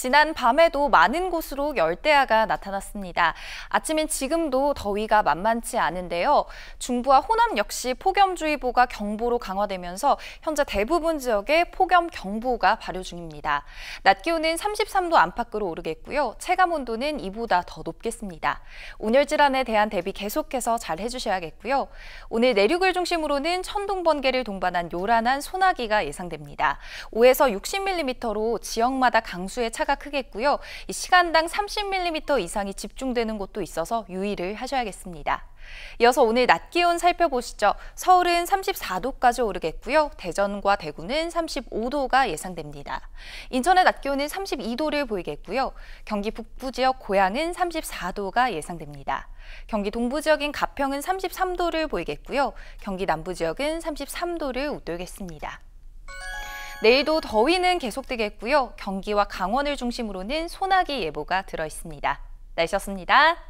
지난 밤에도 많은 곳으로 열대야가 나타났습니다. 아침엔 지금도 더위가 만만치 않은데요. 중부와 호남 역시 폭염주의보가 경보로 강화되면서 현재 대부분 지역에 폭염 경보가 발효 중입니다. 낮 기온은 33도 안팎으로 오르겠고요. 체감 온도는 이보다 더 높겠습니다. 온열 질환에 대한 대비 계속해서 잘 해주셔야겠고요. 오늘 내륙을 중심으로는 천둥 번개를 동반한 요란한 소나기가 예상됩니다. 5에서 60mm로 지역마다 강수의 차가 차가 크겠고요. 시간당 30mm 이상이 집중되는 곳도 있어서 유의를 하셔야겠습니다. 이어서 오늘 낮 기온 살펴보시죠. 서울은 34도까지 오르겠고요. 대전과 대구는 35도가 예상됩니다. 인천의 낮 기온은 32도를 보이겠고요. 경기 북부 지역 고양은 34도가 예상됩니다. 경기 동부 지역인 가평은 33도를 보이겠고요. 경기 남부 지역은 33도를 웃돌겠습니다. 내일도 더위는 계속되겠고요. 경기와 강원을 중심으로는 소나기 예보가 들어 있습니다. 날씨였습니다.